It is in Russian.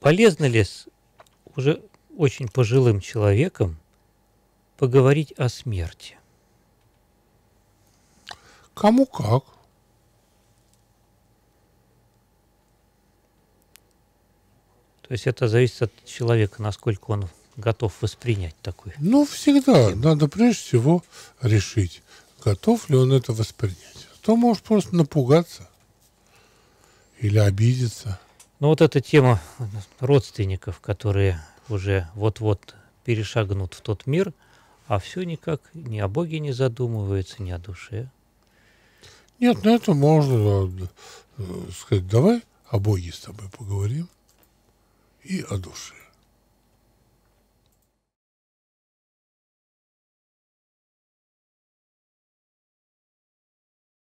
Полезно ли с уже очень пожилым человеком поговорить о смерти? Кому как. То есть это зависит от человека, насколько он готов воспринять такой. Ну, всегда. Тему. Надо прежде всего решить, готов ли он это воспринять. А то может просто напугаться или обидеться. Ну вот эта тема родственников, которые уже вот-вот перешагнут в тот мир, а все никак ни о Боге не задумывается, ни о душе. Нет, на ну, это можно э, э, сказать, давай о Боге с тобой поговорим и о душе.